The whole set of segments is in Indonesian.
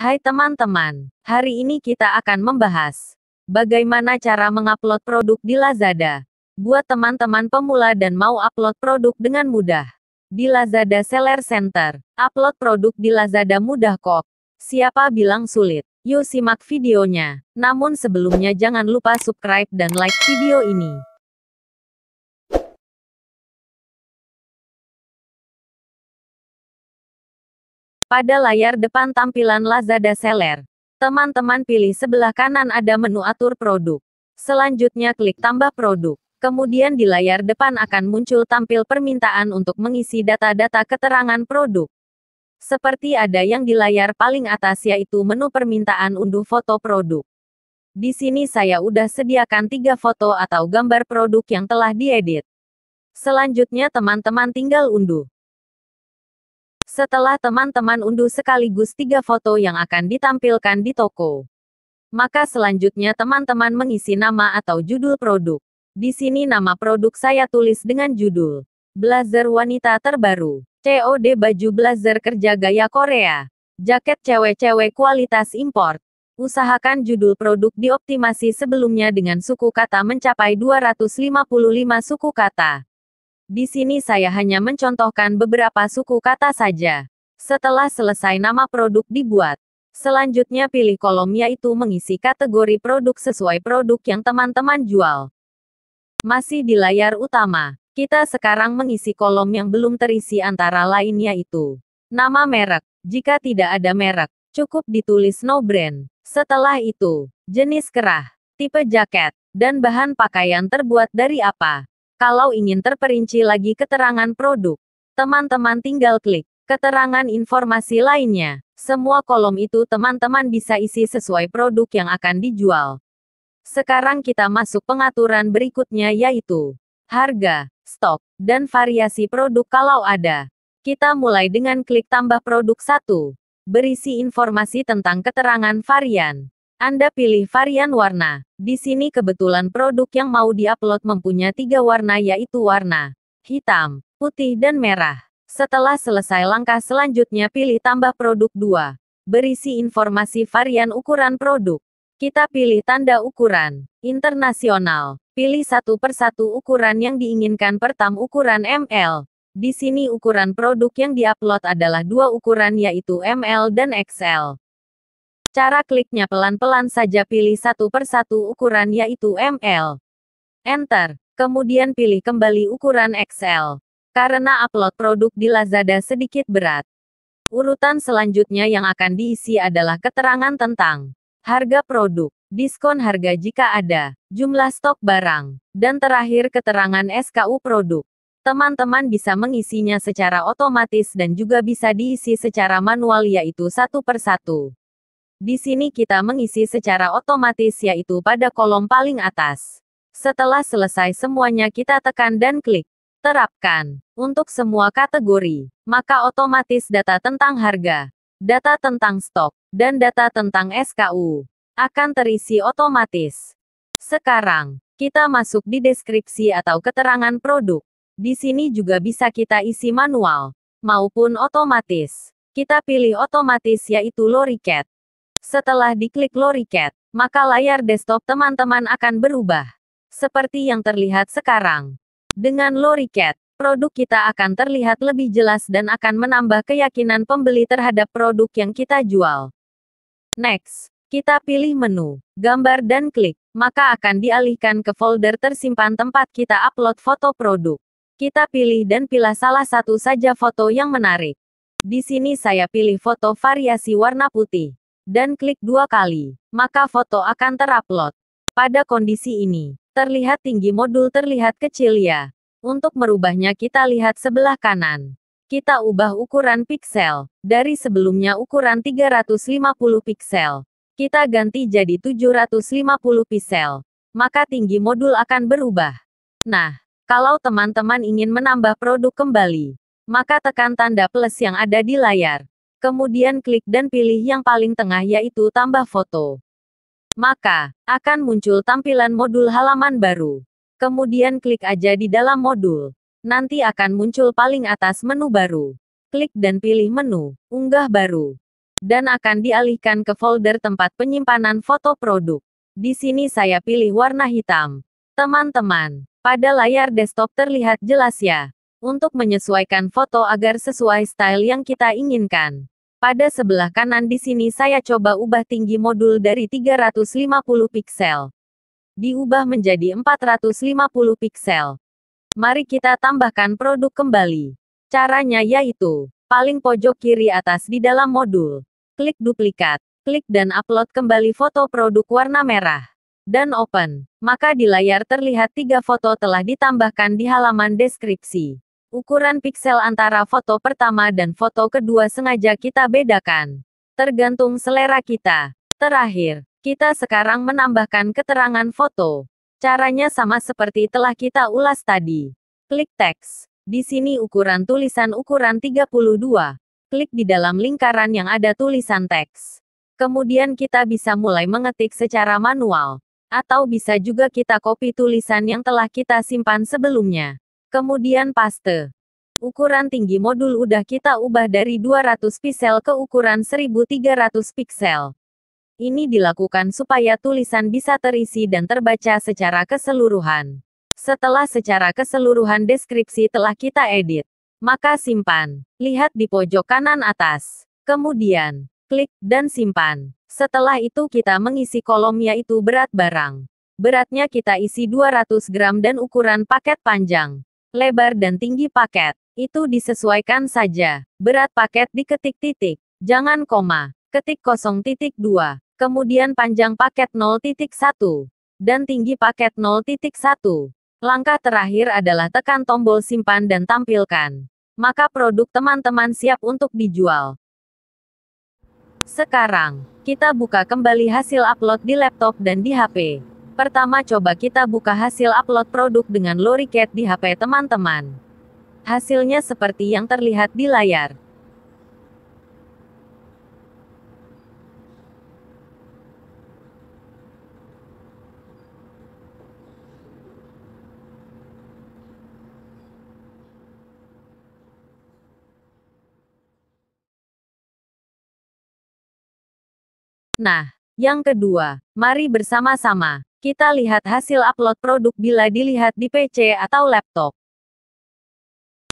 Hai teman-teman, hari ini kita akan membahas bagaimana cara mengupload produk di Lazada. Buat teman-teman pemula dan mau upload produk dengan mudah. Di Lazada Seller Center, upload produk di Lazada mudah kok. Siapa bilang sulit? Yuk simak videonya. Namun sebelumnya jangan lupa subscribe dan like video ini. Pada layar depan tampilan Lazada Seller, teman-teman pilih sebelah kanan ada menu atur produk. Selanjutnya klik tambah produk. Kemudian di layar depan akan muncul tampil permintaan untuk mengisi data-data keterangan produk. Seperti ada yang di layar paling atas yaitu menu permintaan unduh foto produk. Di sini saya udah sediakan tiga foto atau gambar produk yang telah diedit. Selanjutnya teman-teman tinggal unduh. Setelah teman-teman unduh sekaligus tiga foto yang akan ditampilkan di toko. Maka selanjutnya teman-teman mengisi nama atau judul produk. Di sini nama produk saya tulis dengan judul Blazer Wanita Terbaru. COD Baju Blazer Kerja Gaya Korea. Jaket cewek-cewek kualitas import usahakan judul produk dioptimasi sebelumnya dengan suku kata mencapai 255 suku kata. Di sini saya hanya mencontohkan beberapa suku kata saja. Setelah selesai nama produk dibuat, selanjutnya pilih kolom yaitu mengisi kategori produk sesuai produk yang teman-teman jual. Masih di layar utama, kita sekarang mengisi kolom yang belum terisi antara lain yaitu nama merek. Jika tidak ada merek, cukup ditulis no brand. Setelah itu, jenis kerah, tipe jaket, dan bahan pakaian terbuat dari apa. Kalau ingin terperinci lagi keterangan produk, teman-teman tinggal klik keterangan informasi lainnya. Semua kolom itu teman-teman bisa isi sesuai produk yang akan dijual. Sekarang kita masuk pengaturan berikutnya yaitu harga, stok, dan variasi produk kalau ada. Kita mulai dengan klik tambah produk 1. Berisi informasi tentang keterangan varian. Anda pilih varian warna. Di sini kebetulan produk yang mau diupload mempunyai tiga warna yaitu warna hitam, putih dan merah. Setelah selesai langkah selanjutnya pilih tambah produk 2. Berisi informasi varian ukuran produk. Kita pilih tanda ukuran internasional. Pilih satu persatu ukuran yang diinginkan pertama ukuran ml. Di sini ukuran produk yang diupload adalah dua ukuran yaitu ml dan XL. Cara kliknya pelan-pelan saja pilih satu persatu ukuran yaitu ML. Enter. Kemudian pilih kembali ukuran XL. Karena upload produk di Lazada sedikit berat. Urutan selanjutnya yang akan diisi adalah keterangan tentang harga produk, diskon harga jika ada, jumlah stok barang, dan terakhir keterangan SKU produk. Teman-teman bisa mengisinya secara otomatis dan juga bisa diisi secara manual yaitu satu persatu. Di sini kita mengisi secara otomatis yaitu pada kolom paling atas. Setelah selesai semuanya kita tekan dan klik. Terapkan. Untuk semua kategori, maka otomatis data tentang harga, data tentang stok, dan data tentang SKU akan terisi otomatis. Sekarang, kita masuk di deskripsi atau keterangan produk. Di sini juga bisa kita isi manual maupun otomatis. Kita pilih otomatis yaitu Loriket. Setelah diklik Loriket, maka layar desktop teman-teman akan berubah. Seperti yang terlihat sekarang. Dengan Loriket, produk kita akan terlihat lebih jelas dan akan menambah keyakinan pembeli terhadap produk yang kita jual. Next, kita pilih menu, gambar dan klik, maka akan dialihkan ke folder tersimpan tempat kita upload foto produk. Kita pilih dan pilih salah satu saja foto yang menarik. Di sini saya pilih foto variasi warna putih dan klik dua kali, maka foto akan terupload. Pada kondisi ini, terlihat tinggi modul terlihat kecil ya. Untuk merubahnya kita lihat sebelah kanan. Kita ubah ukuran piksel, dari sebelumnya ukuran 350 piksel. Kita ganti jadi 750 piksel. Maka tinggi modul akan berubah. Nah, kalau teman-teman ingin menambah produk kembali, maka tekan tanda plus yang ada di layar. Kemudian klik dan pilih yang paling tengah yaitu tambah foto. Maka, akan muncul tampilan modul halaman baru. Kemudian klik aja di dalam modul. Nanti akan muncul paling atas menu baru. Klik dan pilih menu, unggah baru. Dan akan dialihkan ke folder tempat penyimpanan foto produk. Di sini saya pilih warna hitam. Teman-teman, pada layar desktop terlihat jelas ya untuk menyesuaikan foto agar sesuai style yang kita inginkan. Pada sebelah kanan di sini saya coba ubah tinggi modul dari 350 piksel. Diubah menjadi 450 piksel. Mari kita tambahkan produk kembali. Caranya yaitu, paling pojok kiri atas di dalam modul. Klik duplikat, klik dan upload kembali foto produk warna merah. Dan open, maka di layar terlihat tiga foto telah ditambahkan di halaman deskripsi. Ukuran piksel antara foto pertama dan foto kedua sengaja kita bedakan. Tergantung selera kita. Terakhir, kita sekarang menambahkan keterangan foto. Caranya sama seperti telah kita ulas tadi. Klik teks. Di sini ukuran tulisan ukuran 32. Klik di dalam lingkaran yang ada tulisan teks. Kemudian kita bisa mulai mengetik secara manual. Atau bisa juga kita copy tulisan yang telah kita simpan sebelumnya. Kemudian paste. Ukuran tinggi modul udah kita ubah dari 200 piksel ke ukuran 1300 piksel. Ini dilakukan supaya tulisan bisa terisi dan terbaca secara keseluruhan. Setelah secara keseluruhan deskripsi telah kita edit, maka simpan. Lihat di pojok kanan atas. Kemudian, klik dan simpan. Setelah itu kita mengisi kolom yaitu berat barang. Beratnya kita isi 200 gram dan ukuran paket panjang lebar dan tinggi paket. Itu disesuaikan saja. Berat paket diketik titik. Jangan koma. Ketik 0.2. Kemudian panjang paket 0.1. Dan tinggi paket 0.1. Langkah terakhir adalah tekan tombol simpan dan tampilkan. Maka produk teman-teman siap untuk dijual. Sekarang, kita buka kembali hasil upload di laptop dan di HP. Pertama coba kita buka hasil upload produk dengan Loriket di HP teman-teman. Hasilnya seperti yang terlihat di layar. Nah, yang kedua, mari bersama-sama kita lihat hasil upload produk bila dilihat di PC atau laptop.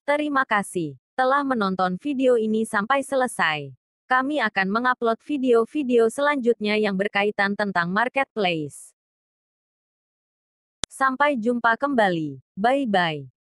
Terima kasih telah menonton video ini sampai selesai. Kami akan mengupload video-video selanjutnya yang berkaitan tentang marketplace. Sampai jumpa kembali. Bye-bye.